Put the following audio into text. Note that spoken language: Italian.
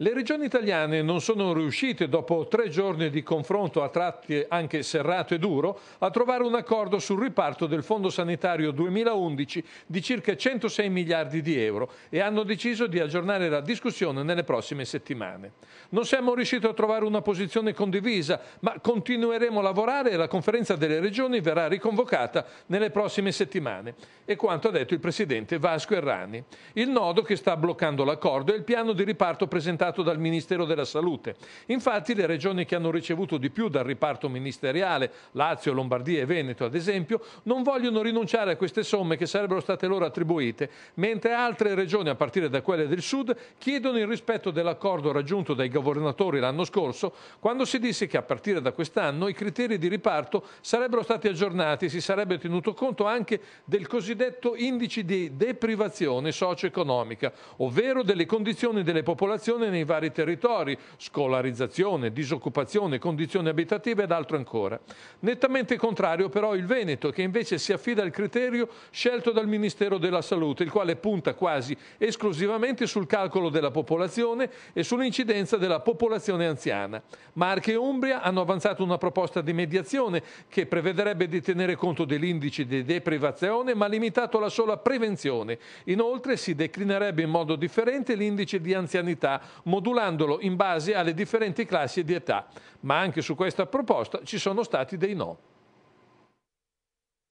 Le regioni italiane non sono riuscite, dopo tre giorni di confronto a tratti anche serrato e duro, a trovare un accordo sul riparto del Fondo Sanitario 2011 di circa 106 miliardi di euro e hanno deciso di aggiornare la discussione nelle prossime settimane. Non siamo riusciti a trovare una posizione condivisa, ma continueremo a lavorare e la conferenza delle regioni verrà riconvocata nelle prossime settimane. E quanto ha detto il presidente Vasco Errani. Il nodo che sta bloccando l'accordo è il piano di riparto presentato adottato dal Ministero della Salute. Infatti le regioni che hanno ricevuto di più dal riparto ministeriale, Lazio, Lombardia e Veneto ad esempio, non vogliono rinunciare a queste somme che sarebbero state loro attribuite, mentre altre regioni, a partire da quelle del Sud, chiedono il rispetto dell'accordo raggiunto dai governatori l'anno scorso, quando si disse che a partire da quest'anno i criteri di riparto sarebbero stati aggiornati e si sarebbe tenuto conto anche del cosiddetto indice di deprivazione socio-economica, ovvero delle condizioni delle popolazioni nei nei vari territori, scolarizzazione, disoccupazione, condizioni abitative ed altro ancora. Nettamente contrario però il Veneto, che invece si affida al criterio scelto dal Ministero della Salute, il quale punta quasi esclusivamente sul calcolo della popolazione e sull'incidenza della popolazione anziana. Marche e Umbria hanno avanzato una proposta di mediazione che prevederebbe di tenere conto dell'indice di deprivazione, ma limitato alla sola prevenzione. Inoltre si declinerebbe in modo differente l'indice di anzianità, modulandolo in base alle differenti classi di età. Ma anche su questa proposta ci sono stati dei no.